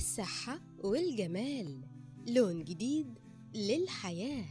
الصحة والجمال لون جديد للحياه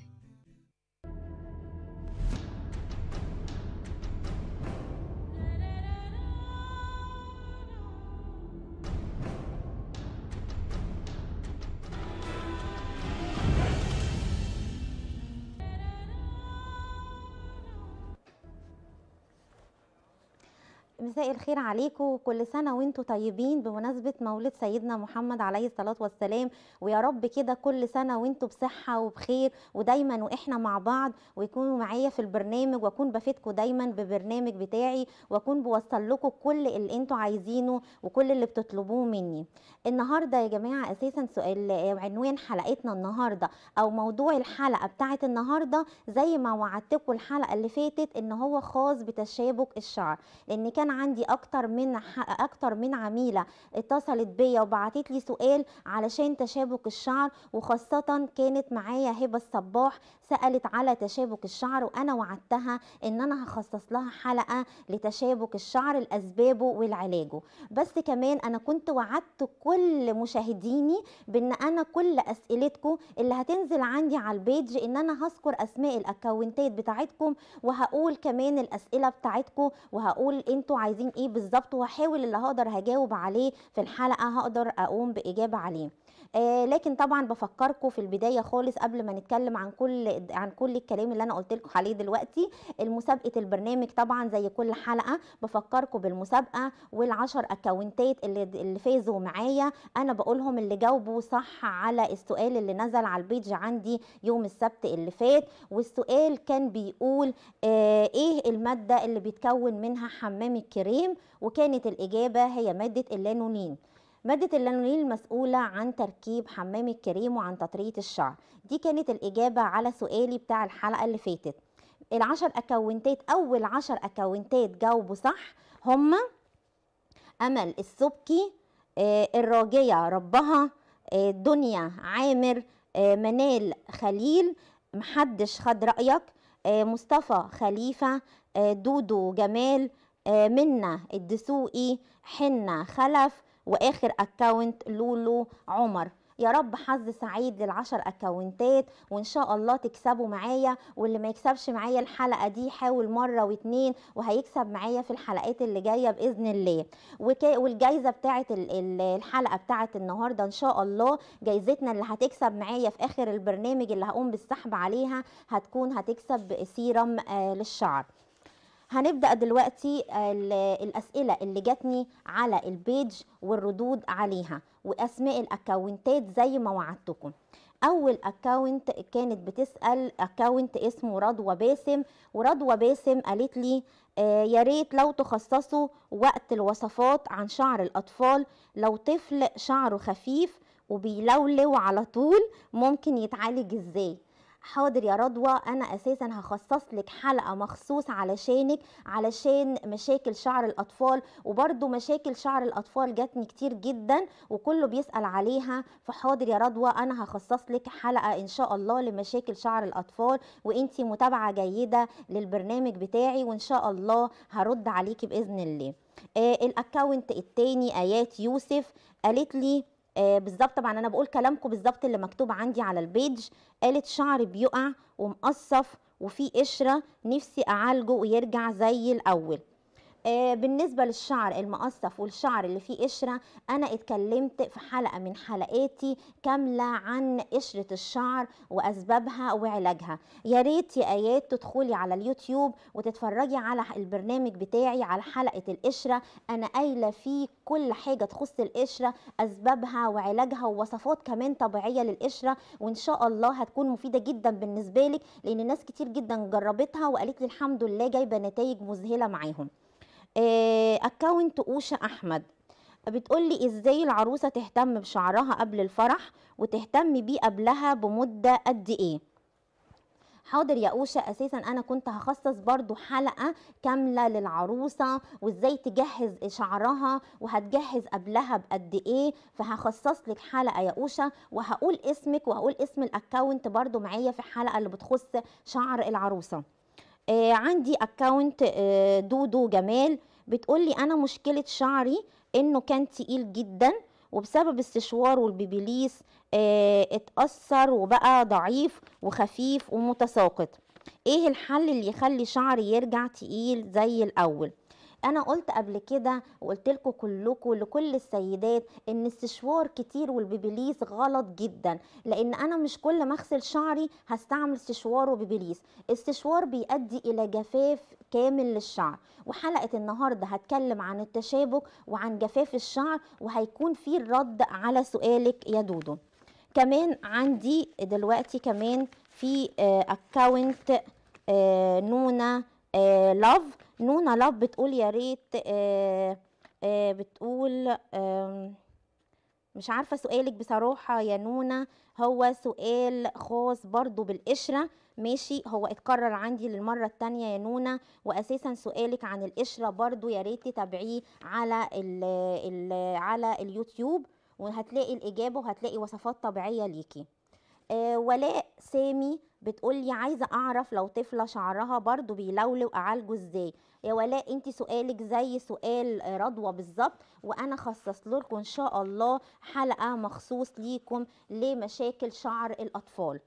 مساء الخير عليكم وكل سنة وانتم طيبين بمناسبة مولد سيدنا محمد عليه الصلاة والسلام ويا رب كده كل سنة وانتم بصحة وبخير ودايما واحنا مع بعض ويكونوا معايا في البرنامج واكون بفيدكم دايما ببرنامج بتاعي واكون بوصل لكم كل اللي انتم عايزينه وكل اللي بتطلبوه مني النهاردة يا جماعة اساسا سؤال عنوان حلقتنا النهاردة او موضوع الحلقة بتاعت النهاردة زي ما وعدتكم الحلقة اللي فاتت ان هو خاص بتشابك الشعر لان كان عندي عندي اكتر من اكتر من عميله اتصلت بيا وبعتت لي سؤال علشان تشابك الشعر وخاصه كانت معايا هبه الصباح سالت على تشابك الشعر وانا وعدتها ان انا هخصص لها حلقه لتشابك الشعر لاسبابه ولعلاجه بس كمان انا كنت وعدت كل مشاهديني بان انا كل اسئلتكم اللي هتنزل عندي على البيج ان انا هذكر اسماء الاكونتات بتاعتكم وهقول كمان الاسئله بتاعتكم وهقول انتوا عايزين عايزين ايه بالظبط وهحاول اللي هقدر هجاوب عليه في الحلقه هقدر اقوم باجابه عليه آه، لكن طبعا بفكركم في البدايه خالص قبل ما نتكلم عن كل عن كل الكلام اللي انا قلت لكم عليه دلوقتي مسابقه البرنامج طبعا زي كل حلقه بفكركم بالمسابقه والعشر اكونتات اللي اللي فازوا معايا انا بقولهم اللي جاوبوا صح على السؤال اللي نزل على البيج عندي يوم السبت اللي فات والسؤال كان بيقول آه، ايه الماده اللي بيتكون منها حمام الكريم وكانت الاجابه هي ماده اللانونين مادة اللانولين المسؤولة عن تركيب حمام الكريم وعن تطرية الشعر دي كانت الإجابة على سؤالي بتاع الحلقة اللي فاتت العشر أكونتات أول عشر أكونتات جاوبوا صح هما أمل السبكي آه، الراجية ربها آه، دنيا عامر آه، منال خليل محدش خد رأيك مصطفى خليفة دودو جمال منا الدسوقي حنة خلف واخر اكونت لولو عمر يا رب حظ سعيد للعشر اكونتات وان شاء الله تكسبوا معايا واللي ما يكسبش معايا الحلقه دي حاول مره واتنين وهيكسب معايا في الحلقات اللي جايه باذن الله والجايزه بتاعه الحلقه بتاعه النهارده ان شاء الله جايزتنا اللي هتكسب معايا في اخر البرنامج اللي هقوم بالسحب عليها هتكون هتكسب سيرم آه، للشعر هنبدأ دلوقتي الأسئلة اللي جاتني على البيج والردود عليها وأسماء الاكونتات زي ما وعدتكم اول اكونت كانت بتسال اكونت اسمه رضوى باسم ورضوى باسم قالت لي آه، يا ريت لو تخصصوا وقت الوصفات عن شعر الاطفال لو طفل شعره خفيف وبيلولو على طول ممكن يتعالج ازاي حاضر يا رضوى انا اساسا هخصص لك حلقه مخصوص علشانك علشان مشاكل شعر الاطفال وبرده مشاكل شعر الاطفال جاتني كتير جدا وكله بيسال عليها فحاضر يا رضوى انا هخصص لك حلقه ان شاء الله لمشاكل شعر الاطفال وانت متابعه جيده للبرنامج بتاعي وان شاء الله هرد عليكي باذن الله آه الاكونت التاني ايات يوسف قالت لي آه، بالظبط طبعا انا بقول كلامكم بالظبط اللي مكتوب عندي على البيج قالت شعري بيقع ومقصف وفي قشره نفسي اعالجه ويرجع زي الاول آه، بالنسبه للشعر المقصف والشعر اللي فيه قشره انا اتكلمت في حلقه من حلقاتي كامله عن قشره الشعر واسبابها وعلاجها يا ريت يا ايات تدخلي على اليوتيوب وتتفرجي على البرنامج بتاعي على حلقه القشره انا قايله فيه كل حاجه تخص القشره اسبابها وعلاجها ووصفات كمان طبيعيه للقشره وان شاء الله هتكون مفيده جدا بالنسبه لك لان ناس كتير جدا جربتها وقالت لي الحمد لله جايبه نتائج مذهله معاهم اكونت آه، اوشا احمد بتقول لي ازاي العروسه تهتم بشعرها قبل الفرح وتهتم بيه قبلها بمده قد ايه حاضر يا اوشا اساسا انا كنت هخصص برضو حلقه كامله للعروسه وازاي تجهز شعرها وهتجهز قبلها بقد ايه فهخصص لك حلقه يا اوشا وهقول اسمك وهقول اسم الاكونت برضو معايا في الحلقه اللي بتخص شعر العروسه آه عندي اكونت آه دودو جمال بتقول لي انا مشكله شعري انه كان تقيل جدا وبسبب السشوار والبيبيليس آه اتاثر وبقى ضعيف وخفيف ومتساقط ايه الحل اللي يخلي شعري يرجع تقيل زي الاول انا قلت قبل كده وقلت لكم كلكم لكل السيدات ان السشوار كتير والبيبليس غلط جدا لان انا مش كل ما اغسل شعري هستعمل سشوار وبيبليس السشوار بيؤدي الى جفاف كامل للشعر وحلقه النهارده هتكلم عن التشابك وعن جفاف الشعر وهيكون في الرد على سؤالك يا دودو كمان عندي دلوقتي كمان في اكونت آه، آه، نونا لاف آه، نونا لاف بتقول يا ريت آه، آه، بتقول مش عارفة سؤالك بصراحة يا نونا هو سؤال خاص برضو بالقشرة ماشي هو اتكرر عندي للمرة التانية يا نونا وأساسا سؤالك عن القشرة برضو يا ريت تتابعيه على, الـ الـ على اليوتيوب وهتلاقي الإجابة وهتلاقي وصفات طبيعية ليكي آه ولاء سامي بتقولي عايزة أعرف لو طفلة شعرها برضو بيلولو أعالجه إزاي يا ولاء انت سؤالك زي سؤال رضوى بالظبط وانا خصصت لكم ان شاء الله حلقه مخصوص ليكم لمشاكل شعر الاطفال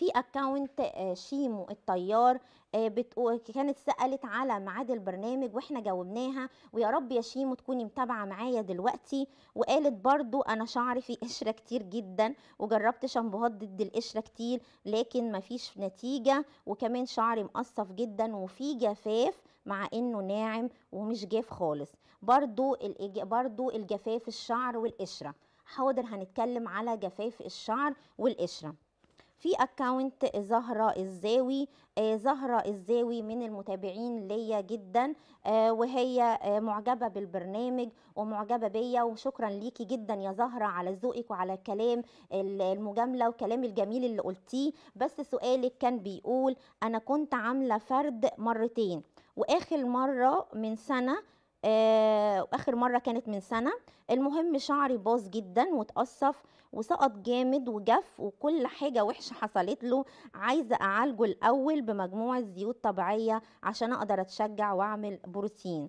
في اكونت آه، شيمو الطيار آه، بتقول كانت سالت على ميعاد البرنامج واحنا جاوبناها ويا رب يا شيمو تكوني متابعه معايا دلوقتي وقالت برضو انا شعري فيه قشره كتير جدا وجربت شامبوهات ضد القشره كتير لكن مفيش نتيجه وكمان شعري مقصف جدا وفي جفاف مع انه ناعم ومش جاف خالص برضو برضو الجفاف الشعر والقشره حاضر هنتكلم على جفاف الشعر والقشره في اكاونت زهرة الزاوي زهرة الزاوي من المتابعين ليا جدا آه، وهي آه، معجبة بالبرنامج ومعجبة بيا وشكرا ليكي جدا يا زهرة على ذوقك وعلى كلام المجاملة وكلام الجميل اللي قلتيه بس سؤالك كان بيقول انا كنت عاملة فرد مرتين واخر مرة من سنة آه، مره كانت من سنه المهم شعري باظ جدا واتقصف وسقط جامد وجف وكل حاجة وحشة حصلت له عايزة أعالجه الأول بمجموعة زيوت طبيعية عشان أقدر أتشجع وأعمل بروتين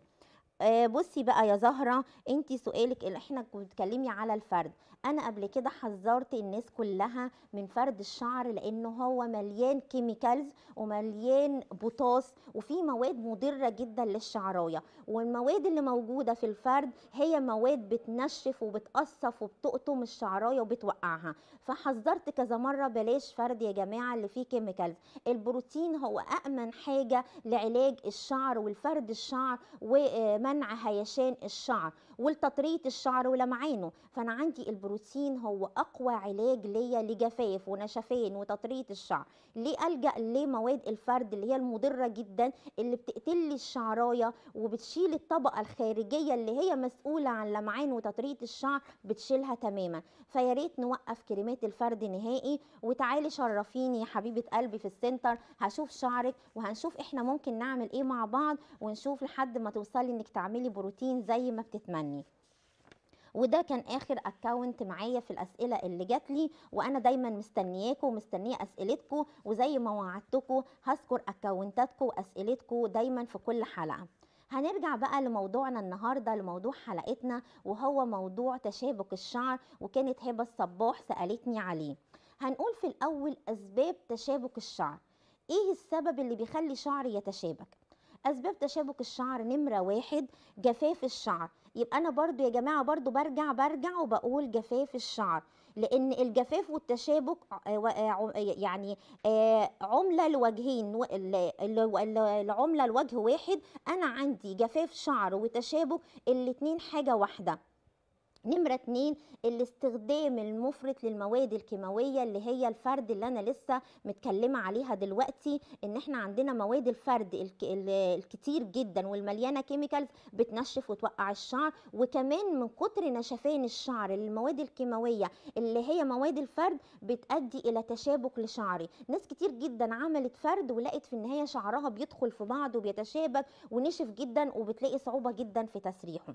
آه، بصي بقى يا زهرة انت سؤالك اللي احنا بتكلمي على الفرد انا قبل كده حذرت الناس كلها من فرد الشعر لانه هو مليان كيميكالز ومليان بوتاس وفي مواد مضره جدا للشعرايه والمواد اللي موجوده في الفرد هي مواد بتنشف وبتقصف وبتقطم الشعرايه وبتوقعها فحذرت كذا مره بلاش فرد يا جماعه اللي فيه كيميكالز البروتين هو امن حاجه لعلاج الشعر والفرد الشعر ومنع هيشان الشعر ولتطريه الشعر ولمعانه فانا عندي البروتين هو اقوى علاج ليا لجفاف ونشفان وتطريه الشعر ليه الجا لمواد الفرد اللي هي المضره جدا اللي بتقتل لي الشعرايه وبتشيل الطبقه الخارجيه اللي هي مسؤوله عن لمعان وتطريه الشعر بتشيلها تماما فيا ريت نوقف كريمات الفرد نهائي وتعالي شرفيني يا حبيبه قلبي في السنتر هشوف شعرك وهنشوف احنا ممكن نعمل ايه مع بعض ونشوف لحد ما توصلي انك تعملي بروتين زي ما بتتمنى عني وده كان اخر اكونت معايا في الاسئله اللي جات لي وانا دايما مستنياكم ومستنيه اسئلتكم وزي ما وعدتكم هذكر اكونتاتكم واسئلتكم دايما في كل حلقه هنرجع بقى لموضوعنا النهارده لموضوع حلقتنا وهو موضوع تشابك الشعر وكانت هبه الصباح سالتني عليه هنقول في الاول اسباب تشابك الشعر ايه السبب اللي بيخلي شعري يتشابك اسباب تشابك الشعر نمره واحد جفاف الشعر يبقى انا برضو يا جماعه برضو برجع برجع وبقول جفاف الشعر لان الجفاف والتشابك آه، آه، آه، يعني عمله لوجهين العمله الوجه واحد انا عندي جفاف شعر وتشابك الاتنين حاجه واحده نمرة اتنين الاستخدام المفرط للمواد الكيماوية اللي هي الفرد اللي أنا لسه متكلمة عليها دلوقتي إن إحنا عندنا مواد الفرد الكتير جدا والمليانة كيميكالز بتنشف وتوقع الشعر وكمان من كتر نشفان الشعر المواد الكيماوية اللي هي مواد الفرد بتأدي إلى تشابك لشعري ناس كتير جدا عملت فرد ولقت في النهاية شعرها بيدخل في بعض وبيتشابك ونشف جدا وبتلاقي صعوبة جدا في تسريحه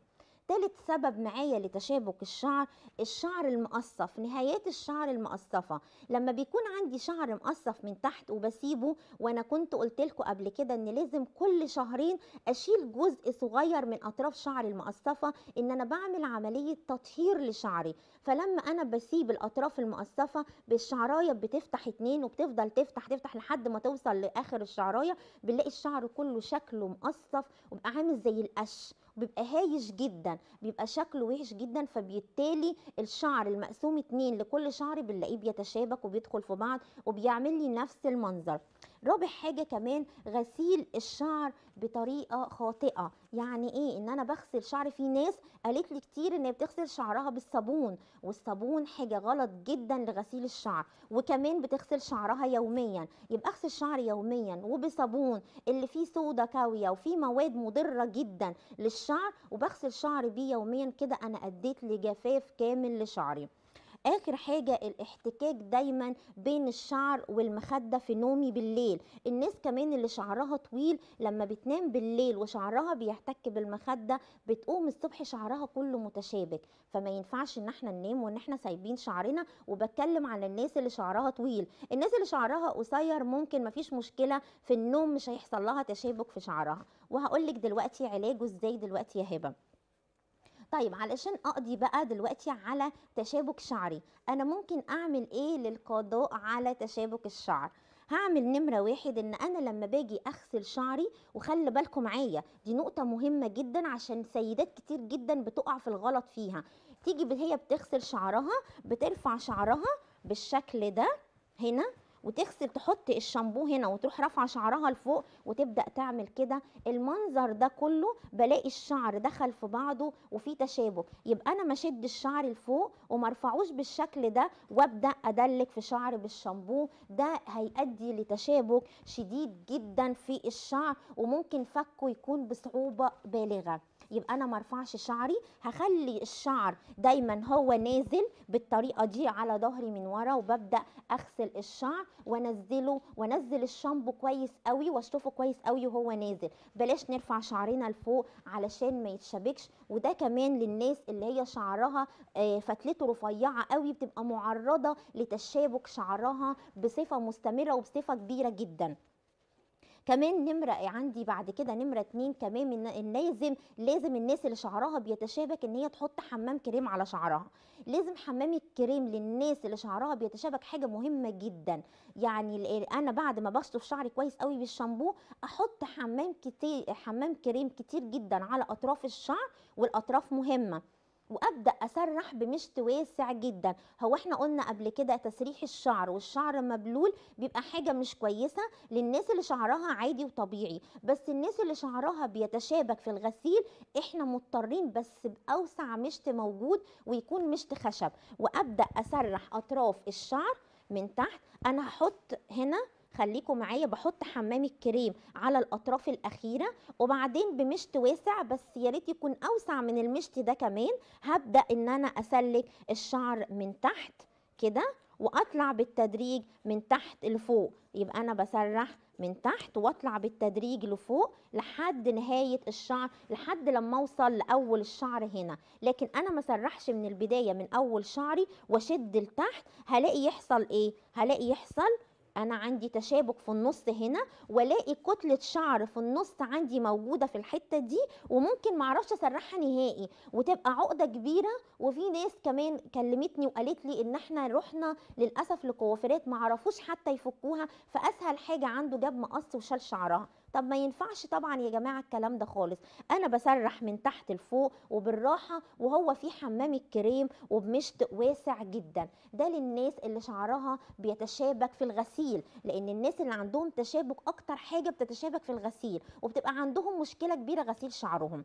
تالت سبب معايا لتشابك الشعر الشعر المقصف نهايات الشعر المقصفة لما بيكون عندي شعر مقصف من تحت وبسيبه وانا كنت قلت لكم قبل كده ان لازم كل شهرين اشيل جزء صغير من اطراف شعري المقصفة ان انا بعمل عملية تطهير لشعري فلما انا بسيب الاطراف المقصفة بالشعراية بتفتح اتنين وبتفضل تفتح تفتح لحد ما توصل لاخر الشعراية بنلاقي الشعر كله شكله مقصف وبقى عامل زي القش بيبقى هايش جدا بيبقى شكله وحش جدا فبالتالي الشعر المقسوم اتنين لكل شعر بنلاقيه بيتشابك وبيدخل في بعض وبيعمل لي نفس المنظر رابع حاجه كمان غسيل الشعر بطريقه خاطئه يعني ايه ان انا بغسل شعري في ناس قالت لي كتير ان هي بتغسل شعرها بالصابون والصابون حاجه غلط جدا لغسيل الشعر وكمان بتغسل شعرها يوميا يبقى اغسل الشعر يوميا وبصابون اللي فيه صودا كاويه وفيه مواد مضره جدا للشعر وبغسل شعري بيه يوميا كده انا اديت لجفاف كامل لشعري اخر حاجه الاحتكاك دايما بين الشعر والمخده في نومي بالليل الناس كمان اللي شعرها طويل لما بتنام بالليل وشعرها بيحتك بالمخده بتقوم الصبح شعرها كله متشابك فما ينفعش ان احنا ننام وان احنا سايبين شعرنا وبتكلم على الناس اللي شعرها طويل الناس اللي شعرها قصير ممكن مفيش مشكله في النوم مش هيحصل لها تشابك في شعرها وهقول لك دلوقتي علاجه ازاي دلوقتي يا هبه طيب علشان اقضي بقى دلوقتي على تشابك شعري انا ممكن اعمل ايه للقضاء على تشابك الشعر هعمل نمرة واحد ان انا لما باجي اغسل شعري وخلي بالكم معايا دي نقطة مهمة جدا عشان سيدات كتير جدا بتقع في الغلط فيها تيجي هي بتغسل شعرها بترفع شعرها بالشكل ده هنا وتغسل تحط الشامبو هنا وتروح رافعه شعرها لفوق وتبدا تعمل كده المنظر ده كله بلاقي الشعر دخل في بعضه وفي تشابك يبقى انا ما اشد الشعر لفوق وما ارفعوش بالشكل ده وابدا ادلك في شعر بالشامبو ده هيؤدي لتشابك شديد جدا في الشعر وممكن فكه يكون بصعوبه بالغه يبقى انا ما ارفعش شعري هخلي الشعر دايما هو نازل بالطريقه دي على ظهري من ورا وببدا اغسل الشعر وانزله وانزل الشامبو كويس قوي واشطفه كويس قوي وهو نازل بلاش نرفع شعرنا لفوق علشان ما يتشبكش وده كمان للناس اللي هي شعرها آه، فتلته رفيعه قوي بتبقى معرضه لتشابك شعرها بصفه مستمره وبصفه كبيره جدا كمان نمره إيه، عندي بعد كده نمره اتنين كمان لازم لازم الناس اللي شعرها بيتشابك ان هي تحط حمام كريم على شعرها لازم حمام الكريم للناس اللي شعرها بيتشابك حاجه مهمه جدا يعني انا بعد ما بشطف شعري كويس قوي بالشامبو احط حمام كتير حمام كريم كتير جدا على اطراف الشعر والاطراف مهمه وابدا اسرح بمشط واسع جدا هو احنا قلنا قبل كده تسريح الشعر والشعر مبلول بيبقى حاجه مش كويسه للناس اللي شعرها عادي وطبيعي بس الناس اللي شعرها بيتشابك في الغسيل احنا مضطرين بس باوسع مشط موجود ويكون مشط خشب وابدا اسرح اطراف الشعر من تحت انا هحط هنا خليكوا معايا بحط حمام الكريم على الاطراف الاخيره وبعدين بمشط واسع بس يا ريت يكون اوسع من المشط ده كمان هبدا ان انا اسلك الشعر من تحت كده واطلع بالتدريج من تحت لفوق يبقى انا بسرح من تحت واطلع بالتدريج لفوق لحد نهايه الشعر لحد لما اوصل لاول الشعر هنا لكن انا ما سرحش من البدايه من اول شعري واشد لتحت هلاقي يحصل ايه هلاقي يحصل انا عندي تشابك في النص هنا والاقي كتله شعر في النص عندي موجوده في الحته دي وممكن معرفش اسرحها نهائي وتبقى عقده كبيره وفي ناس كمان كلمتني وقالت لي ان احنا رحنا للاسف ما معرفوش حتى يفكوها فاسهل حاجه عنده جاب مقص وشال شعرها طب ما ينفعش طبعا يا جماعه الكلام ده خالص انا بسرح من تحت لفوق وبالراحه وهو في حمام الكريم وبمشط واسع جدا ده للناس اللي شعرها بيتشابك في الغسيل لان الناس اللي عندهم تشابك اكتر حاجه بتتشابك في الغسيل وبتبقى عندهم مشكله كبيره غسيل شعرهم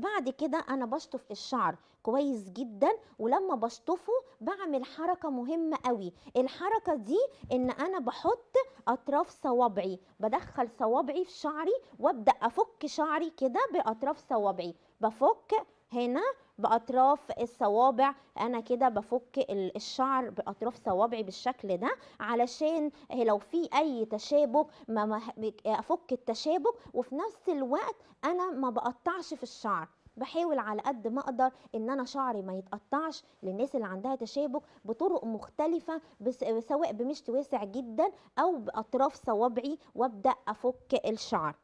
بعد كده انا بشطف الشعر كويس جدا ولما بشطفه بعمل حركه مهمه قوي الحركه دي ان انا بحط اطراف صوابعي بدخل صوابعي في شعري وابدا افك شعري كده باطراف صوابعي بفك هنا باطراف الصوابع انا كده بفك الشعر باطراف صوابعي بالشكل ده علشان لو في اي تشابك ما افك التشابك وفي نفس الوقت انا ما بقطعش في الشعر بحاول على قد ما اقدر ان انا شعري ما يتقطعش للناس اللي عندها تشابك بطرق مختلفه بس سواء بمشط واسع جدا او باطراف صوابعي وابدا افك الشعر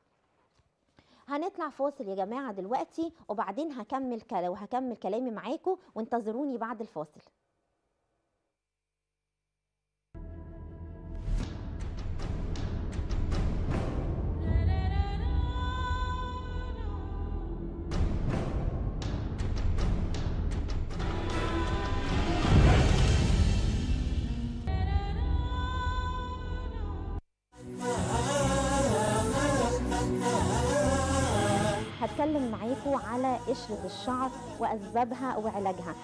هنطلع فاصل يا جماعه دلوقتي وبعدين هكمل وهكمل كلامي معاكم وانتظروني بعد الفاصل هنتكلم معاكم على قشرة الشعر وأسبابها وعلاجها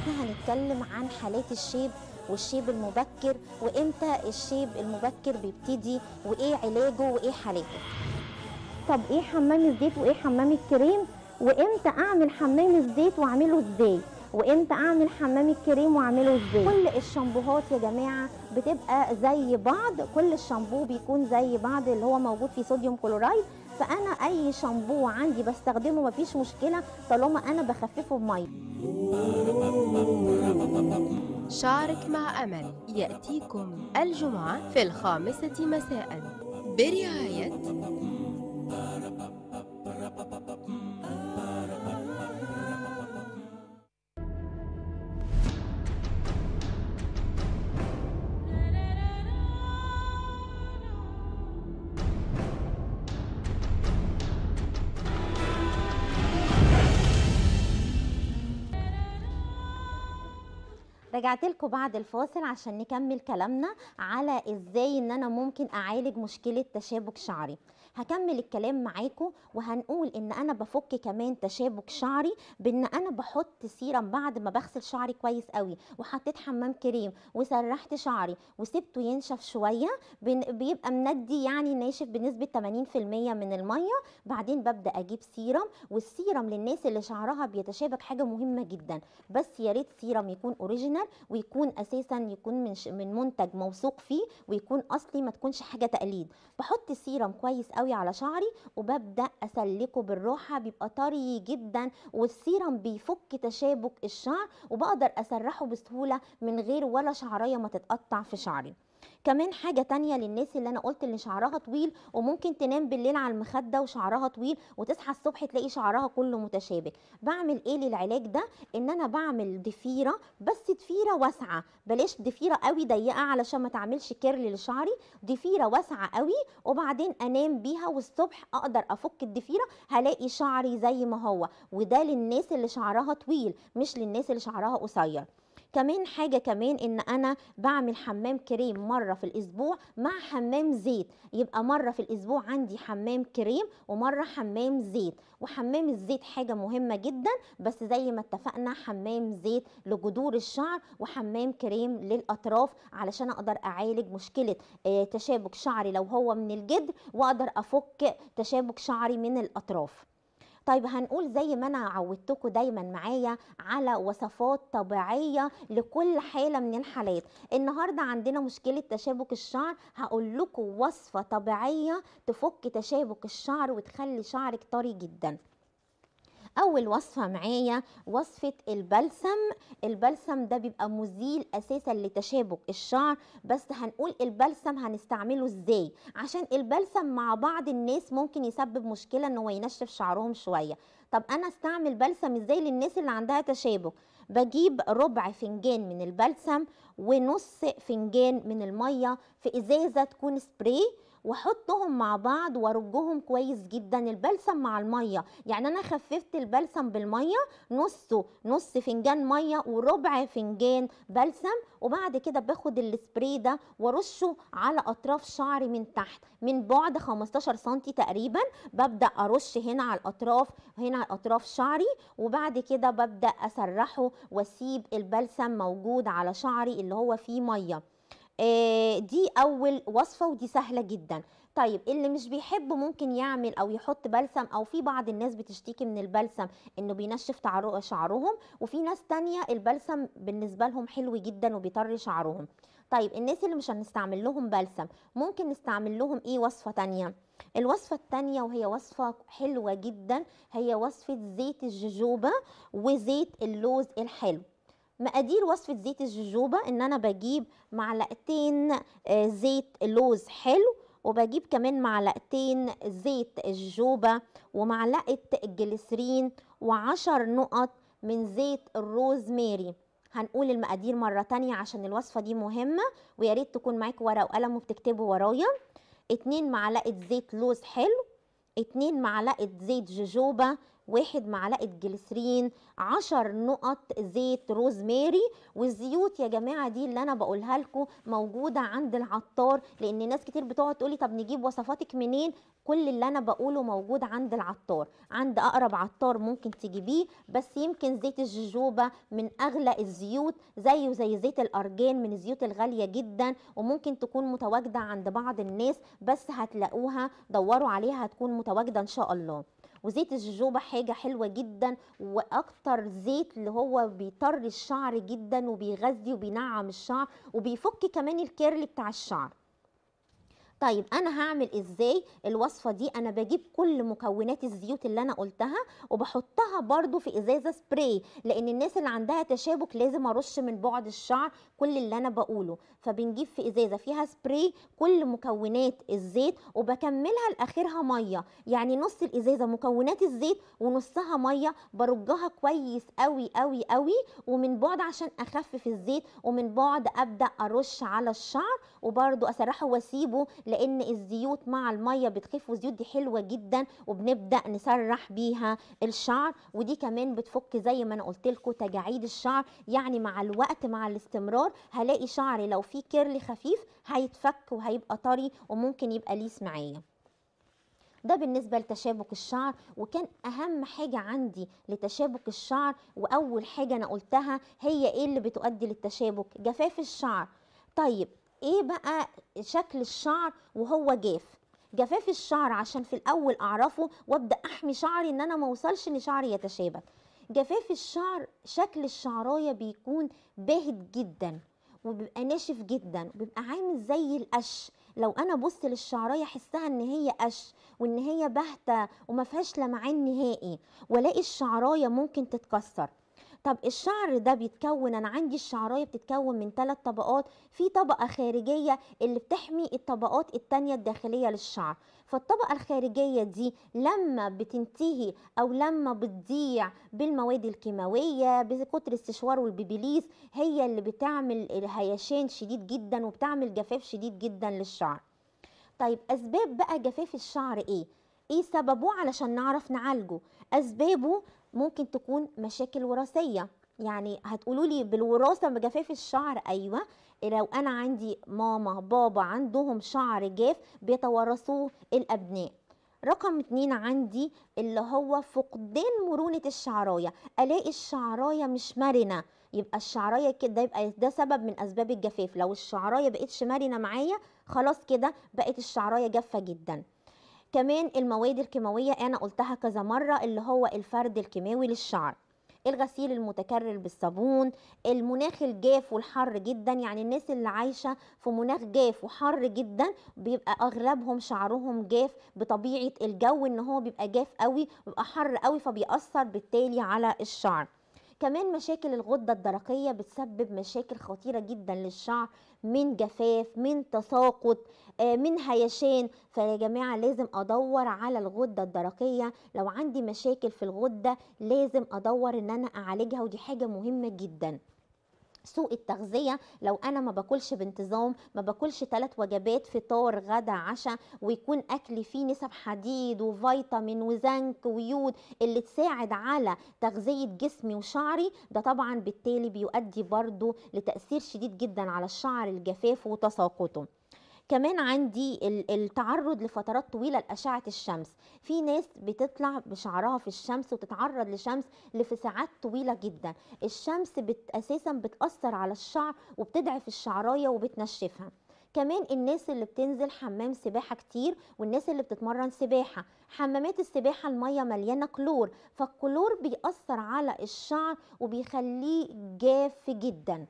احنا هنتكلم عن حالات الشيب والشيب المبكر وامتى الشيب المبكر بيبتدي وايه علاجه وايه حالاته طب ايه حمام الزيت وايه حمام الكريم وامتى اعمل حمام الزيت واعمله ازاي وامتى اعمل حمام الكريم واعمله ازاي كل الشامبوهات يا جماعه بتبقى زي بعض كل الشامبو بيكون زي بعض اللي هو موجود في صوديوم كلورايد فانا اي شامبو عندي بستخدمه مفيش مشكله طالما انا بخففه بميه شارك مع امل ياتيكم الجمعه في الخامسه مساء برعايه رجعت لكم بعد الفاصل عشان نكمل كلامنا على ازاي ان انا ممكن اعالج مشكله تشابك شعري هكمل الكلام معاكم وهنقول ان انا بفك كمان تشابك شعري بان انا بحط سيرم بعد ما بغسل شعري كويس قوي وحطيت حمام كريم وسرحت شعري وسبته ينشف شويه بيبقى مندي يعني ناشف بنسبه 80% من الميه بعدين ببدا اجيب سيرم والسيرم للناس اللي شعرها بيتشابك حاجه مهمه جدا بس يا ريت سيرم يكون اوريجينال ويكون اساسا يكون من من منتج موثوق فيه ويكون اصلي ما تكونش حاجه تقليد بحط السيرم كويس قوي قوي على شعري وببدا اسلكه بالروحه بيبقى طري جدا والسيرم بيفك تشابك الشعر وبقدر اسرحه بسهوله من غير ولا شعريه ما تتقطع في شعري كمان حاجة تانية للناس اللي أنا قلت اللي شعرها طويل وممكن تنام بالليل على المخدة وشعرها طويل وتصحى الصبح تلاقي شعرها كله متشابك بعمل إيه للعلاج ده إن أنا بعمل ضفيرة بس ضفيرة واسعة بلاش ضفيرة قوي ضيقة علشان ما تعملش كيرل لشعري ضفيرة واسعة قوي وبعدين أنام بيها والصبح أقدر أفك الضفيرة هلاقي شعري زي ما هو وده للناس اللي شعرها طويل مش للناس اللي شعرها قصير كمان حاجه كمان ان انا بعمل حمام كريم مره في الاسبوع مع حمام زيت يبقى مره في الاسبوع عندي حمام كريم ومره حمام زيت وحمام الزيت حاجه مهمه جدا بس زي ما اتفقنا حمام زيت لجذور الشعر وحمام كريم للاطراف علشان اقدر اعالج مشكله آه، تشابك شعري لو هو من الجذر واقدر افك تشابك شعري من الاطراف طيب هنقول زي ما انا عودتكم دايما معايا على وصفات طبيعيه لكل حاله من الحالات النهارده عندنا مشكله تشابك الشعر هقول لكم وصفه طبيعيه تفك تشابك الشعر وتخلي شعرك طري جدا اول وصفه معايا وصفه البلسم البلسم ده بيبقى مزيل اساسا لتشابك الشعر بس هنقول البلسم هنستعمله ازاي عشان البلسم مع بعض الناس ممكن يسبب مشكله ان هو ينشف شعرهم شويه طب انا استعمل بلسم ازاي للناس اللي عندها تشابك بجيب ربع فنجان من البلسم ونص فنجان من الميه في ازازه تكون سبراي واحطهم مع بعض وارجهم كويس جدا البلسم مع الميه يعني انا خففت البلسم بالميه نصه نص فنجان ميه وربع فنجان بلسم وبعد كده باخد السبري ده وارشه على اطراف شعري من تحت من بعد 15 سم تقريبا ببدا ارش هنا على الاطراف هنا على اطراف شعري وبعد كده ببدا اسرحه واسيب البلسم موجود على شعري اللي هو فيه ميه آه، دي اول وصفه ودي سهله جدا طيب اللي مش بيحب ممكن يعمل او يحط بلسم او في بعض الناس بتشتكي من البلسم انه بينشف شعرهم وفي ناس تانية البلسم بالنسبه لهم حلو جدا وبيطر شعرهم طيب الناس اللي مش هنستعمل لهم بلسم ممكن نستعمل لهم ايه وصفه تانية الوصفة التانية وهي وصفة حلوة جدا هي وصفة زيت الججوبة وزيت اللوز الحلو مقادير وصفه زيت الجوجوبا ان انا بجيب معلقتين آه، زيت لوز حلو وبجيب كمان معلقتين زيت الجوجوبا ومعلقه الجليسرين وعشر نقط من زيت الروزماري هنقول المقادير مرة تانية عشان الوصفة دي مهمة وياريت تكون معاك ورقة وقلم وبتكتبوا ورايا اتنين معلقة زيت لوز حلو اتنين معلقة زيت جوجوبا واحد معلقه جليسرين عشر نقط زيت روزماري والزيوت يا جماعه دي اللي انا بقولها لكم موجوده عند العطار لان ناس كتير بتقعد تقولي طب نجيب وصفاتك منين كل اللي انا بقوله موجود عند العطار عند اقرب عطار ممكن تجيبيه بس يمكن زيت الجوجوبا من اغلى الزيوت زيه زي زيت الارجان من الزيوت الغاليه جدا وممكن تكون متواجده عند بعض الناس بس هتلاقوها دوروا عليها هتكون متواجده ان شاء الله وزيت الجوجوبا حاجه حلوه جدا واكتر زيت اللي هو بيطر الشعر جدا وبيغذي وبينعم الشعر وبيفك كمان الكيرل بتاع الشعر طيب انا هعمل ازاي الوصفه دي انا بجيب كل مكونات الزيوت اللي انا قلتها وبحطها برده في ازازه سبراي لان الناس اللي عندها تشابك لازم ارش من بعد الشعر كل اللي انا بقوله فبنجيب في ازازه فيها سبراي كل مكونات الزيت وبكملها لاخرها ميه يعني نص الازازه مكونات الزيت ونصها ميه برجها كويس قوي قوي قوي ومن بعد عشان اخفف الزيت ومن بعد ابدا ارش على الشعر وبرده اسرحه واسيبه لان الزيوت مع الميه بتخف والزيوت دي حلوه جدا وبنبدا نسرح بيها الشعر ودي كمان بتفك زي ما انا قلت لكم تجاعيد الشعر يعني مع الوقت مع الاستمرار هلاقي شعري لو فيه كيرل خفيف هيتفك وهيبقى طري وممكن يبقى ليس معايا ده بالنسبه لتشابك الشعر وكان اهم حاجه عندي لتشابك الشعر واول حاجه انا قلتها هي ايه اللي بتؤدي للتشابك جفاف الشعر طيب ايه بقى شكل الشعر وهو جاف جفاف الشعر عشان في الاول اعرفه وابدا احمي شعري ان انا ما اوصلش ان شعري يتشابك جفاف الشعر شكل الشعرايه بيكون باهت جدا وبيبقى ناشف جدا وبيبقى عامل زي القش لو انا بص للشعرايه احسها ان هي قش وان هي باهته وما فيهاش لمعان نهائي والاقي الشعرايه ممكن تتكسر طب الشعر ده بيتكون انا عندي الشعرايه بتتكون من ثلاث طبقات في طبقه خارجيه اللي بتحمي الطبقات التانية الداخليه للشعر فالطبقه الخارجيه دي لما بتنتهي او لما بتضيع بالمواد الكيماويه بكتر السشوار والبيبيليز هي اللي بتعمل الهيشان شديد جدا وبتعمل جفاف شديد جدا للشعر طيب اسباب بقى جفاف الشعر ايه ايه سببه علشان نعرف نعالجه اسبابه ممكن تكون مشاكل وراثيه يعني هتقولوا لي بالوراثه بجفاف الشعر ايوه لو انا عندي ماما بابا عندهم شعر جاف بيتورثوه الابناء رقم اتنين عندي اللي هو فقدان مرونة الشعراية ألاقي الشعراية مش مرنة يبقى الشعراية كده يبقى ده سبب من أسباب الجفاف لو الشعراية بقتش مرنة معايا خلاص كده بقت الشعراية جافة جدا كمان المواد الكيماوية أنا قلتها كذا مرة اللي هو الفرد الكيماوي للشعر الغسيل المتكرر بالصابون المناخ الجاف والحر جدا يعني الناس اللي عايشه في مناخ جاف وحر جدا بيبقى اغلبهم شعرهم جاف بطبيعه الجو ان هو بيبقى جاف قوي بيبقى حر قوي فبيأثر بالتالي على الشعر كمان مشاكل الغدة الدرقية بتسبب مشاكل خطيرة جدا للشعر من جفاف من تساقط آه، من هيشان فيا جماعة لازم أدور على الغدة الدرقية لو عندي مشاكل في الغدة لازم أدور إن أنا أعالجها ودي حاجة مهمة جدا سوء التغذية لو أنا ما باكلش بانتظام ما باكلش ثلاث وجبات فطار غدا عشاء ويكون أكلي فيه نسب حديد وفيتامين وزنك ويود اللي تساعد على تغذية جسمي وشعري ده طبعا بالتالي بيؤدي برضو لتأثير شديد جدا على الشعر الجفاف وتساقطه كمان عندي التعرض لفترات طويله لاشعه الشمس في ناس بتطلع بشعرها في الشمس وتتعرض لشمس لفساعات طويله جدا الشمس بت اساسا بتاثر على الشعر وبتضعف الشعرايه وبتنشفها كمان الناس اللي بتنزل حمام سباحة كتير والناس اللي بتتمرن سباحة حمامات السباحة المية مليانة كلور فالكلور بيأثر على الشعر وبيخليه جاف جداً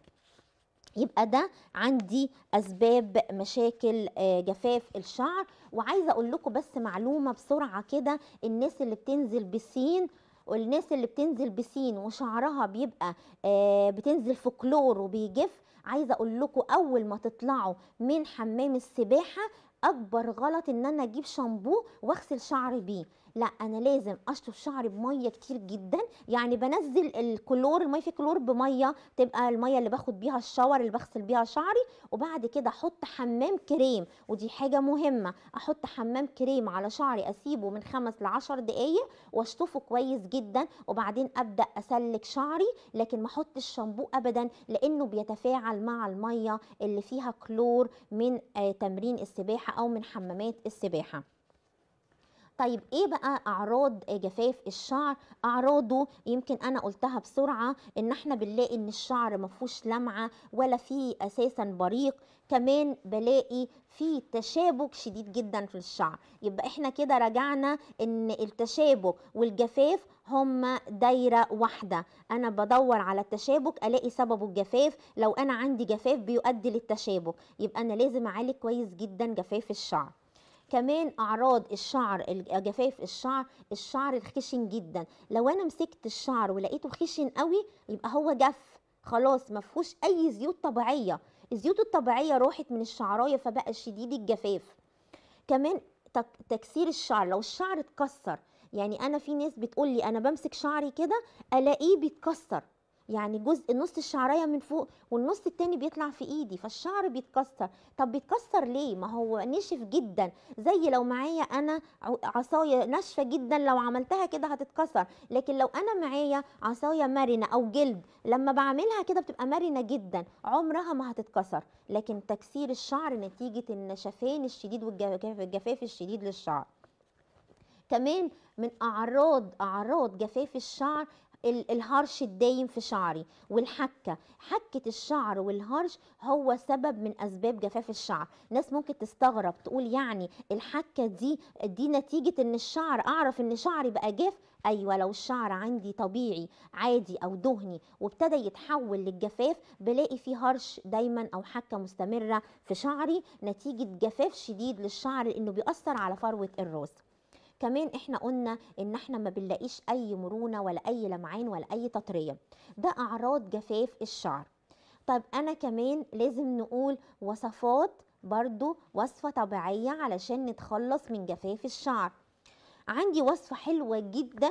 يبقى ده عندي اسباب مشاكل آه، جفاف الشعر وعايزه اقول لكم بس معلومه بسرعه كده الناس اللي بتنزل بسين والناس اللي بتنزل بسين وشعرها بيبقى آه، بتنزل في كلور وبيجف عايزه اقول لكم اول ما تطلعوا من حمام السباحه اكبر غلط ان انا اجيب شامبو واغسل شعري بيه لا انا لازم اشطف شعري بميه كتير جدا يعني بنزل الكلور الميه في كلور بميه تبقى الميه اللي باخد بيها الشاور اللي بغسل بيها شعري وبعد كده احط حمام كريم ودي حاجه مهمه احط حمام كريم على شعري اسيبه من خمس لعشر دقايق واشطفه كويس جدا وبعدين ابدا اسلك شعري لكن ما احطش شامبو ابدا لانه بيتفاعل مع الميه اللي فيها كلور من آه، تمرين السباحه او من حمامات السباحه طيب ايه بقى اعراض جفاف الشعر اعراضه يمكن انا قلتها بسرعه ان احنا بنلاقي ان الشعر مفهوش لمعه ولا فيه اساسا بريق كمان بلاقي في تشابك شديد جدا في الشعر يبقى احنا كده رجعنا ان التشابك والجفاف هما دايره واحده انا بدور على التشابك الاقي سببه الجفاف لو انا عندي جفاف بيؤدي للتشابك يبقى انا لازم اعالج كويس جدا جفاف الشعر كمان اعراض الشعر جفاف الشعر الشعر الخشن جدا لو انا مسكت الشعر ولقيته خشن قوي يبقى هو جف خلاص ما فيهوش اي زيوت طبيعيه الزيوت الطبيعيه راحت من الشعرايه فبقى شديد الجفاف كمان تكسير الشعر لو الشعر اتكسر يعني انا في ناس بتقول لي انا بمسك شعري كده الاقيه بيتكسر يعني جزء نص الشعريه من فوق والنص التاني بيطلع في ايدي فالشعر بيتكسر طب بيتكسر ليه ما هو نشف جدا زي لو معايا انا عصايه ناشفه جدا لو عملتها كده هتتكسر لكن لو انا معايا عصايه مرنه او جلد لما بعملها كده بتبقى مرنه جدا عمرها ما هتتكسر لكن تكسير الشعر نتيجه النشفان الشديد والجفاف الشديد للشعر كمان من اعراض اعراض جفاف الشعر الهرش الدايم في شعري والحكه حكه الشعر والهرش هو سبب من اسباب جفاف الشعر ناس ممكن تستغرب تقول يعني الحكه دي دي نتيجه ان الشعر اعرف ان شعري بقى جاف ايوه لو الشعر عندي طبيعي عادي او دهني وابتدى يتحول للجفاف بلاقي فيه هرش دايما او حكه مستمره في شعري نتيجه جفاف شديد للشعر لانه بيأثر على فروه الراس كمان احنا قلنا ان احنا ما بنلاقيش اي مرونه ولا اي لمعان ولا اي تطريه ده اعراض جفاف الشعر طب انا كمان لازم نقول وصفات برضو وصفه طبيعيه علشان نتخلص من جفاف الشعر عندي وصفه حلوه جدا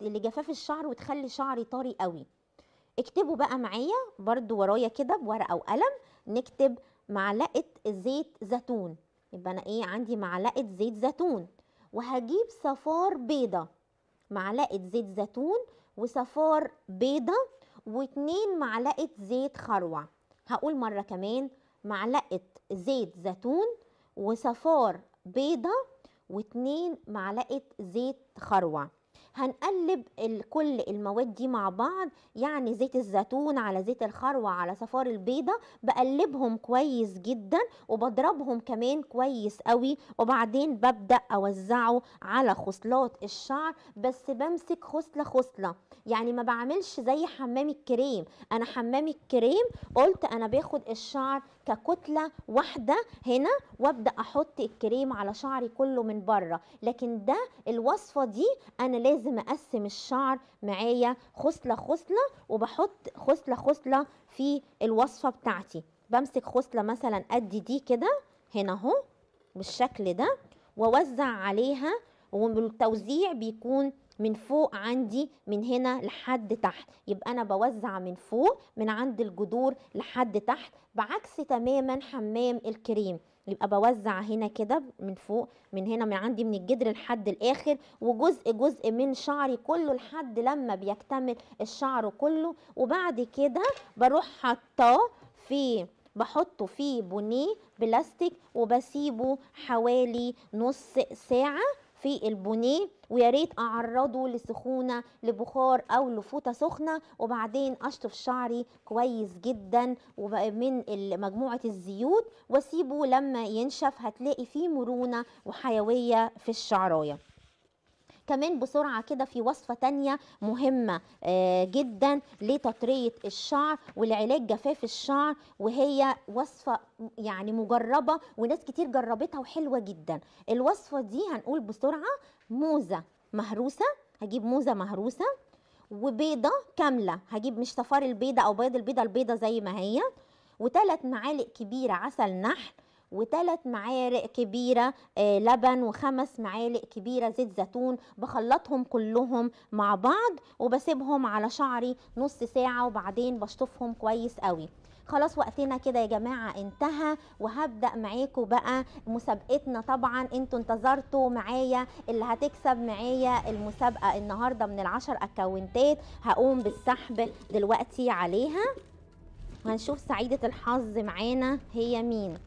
لجفاف الشعر وتخلي شعري طري قوي اكتبوا بقى معايا برضو ورايا كده بورقه وقلم نكتب معلقه زيت زيتون يبقى انا ايه عندي معلقه زيت زيتون وهجيب صفار بيضة معلقة زيت زيتون وصفار بيضة واتنين معلقة زيت خروع هقول مرة كمان معلقة زيت زيتون وصفار بيضة واتنين معلقة زيت خروع هنقلب كل المواد دي مع بعض يعني زيت الزيتون على زيت الخروع على صفار البيضة بقلبهم كويس جدا وبضربهم كمان كويس قوي وبعدين ببدأ أوزعه على خصلات الشعر بس بمسك خصلة خصلة يعني ما بعملش زي حمام الكريم أنا حمام الكريم قلت أنا باخد الشعر ككتلة واحدة هنا وابدأ أحط الكريم على شعري كله من بره لكن ده الوصفة دي أنا لازم لازم اقسم الشعر معايا خصله خصله وبحط خصله خصله في الوصفه بتاعتي بمسك خصله مثلا قد دي كده هنا اهو بالشكل ده واوزع عليها والتوزيع بيكون من فوق عندي من هنا لحد تحت يبقى انا بوزع من فوق من عند الجذور لحد تحت بعكس تماما حمام الكريم يبقى بوزع هنا كده من فوق من هنا من عندي من الجدر لحد الاخر وجزء جزء من شعري كله لحد لما بيكتمل الشعر كله وبعد كده بروح حاطاه في بحطه في بونيه بلاستيك وبسيبه حوالي نص ساعه في البونيه ويا ريت اعرضه لسخونه لبخار او لفوطه سخنه وبعدين اشطف شعري كويس جدا من مجموعه الزيوت واسيبه لما ينشف هتلاقي فيه مرونه وحيويه في الشعرايه كمان بسرعه كده في وصفه تانية مهمه آه، جدا لتطريه الشعر ولعلاج جفاف الشعر وهي وصفه يعني مجربه وناس كتير جربتها وحلوه جدا الوصفه دي هنقول بسرعه موزه مهروسه هجيب موزه مهروسه وبيضه كامله هجيب مش صفار البيضه او بيض البيضه البيضه زي ما هي وثلاث معالق كبيره عسل نحل وثلاث معالق كبيرة آه، لبن وخمس معالق كبيرة زيت زيتون بخلطهم كلهم مع بعض وبسيبهم على شعري نص ساعة وبعدين بشطفهم كويس قوي خلاص وقتنا كده يا جماعة انتهى وهبدأ معاكم بقى مسابقتنا طبعا انتوا انتظرتوا معايا اللي هتكسب معايا المسابقة النهاردة من العشر اكونتات هقوم بالسحب دلوقتي عليها وهنشوف سعيدة الحظ معانا هي مين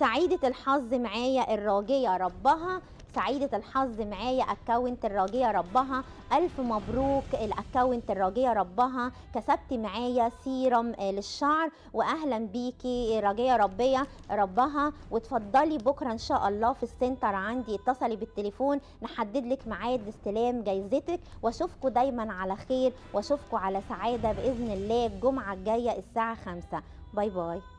سعيدة الحظ معايا الراجية ربها سعيدة الحظ معايا اكونت الراجية ربها ألف مبروك الاكونت الراجية ربها كسبت معايا سيرم للشعر وأهلا بيكي راجية ربية ربها وتفضلي بكرة إن شاء الله في السنتر عندي اتصلي بالتليفون نحدد لك معايد لاستلام جايزتك واشوفكوا دايما على خير واشوفكوا على سعادة بإذن الله الجمعة الجاية الساعة 5 باي باي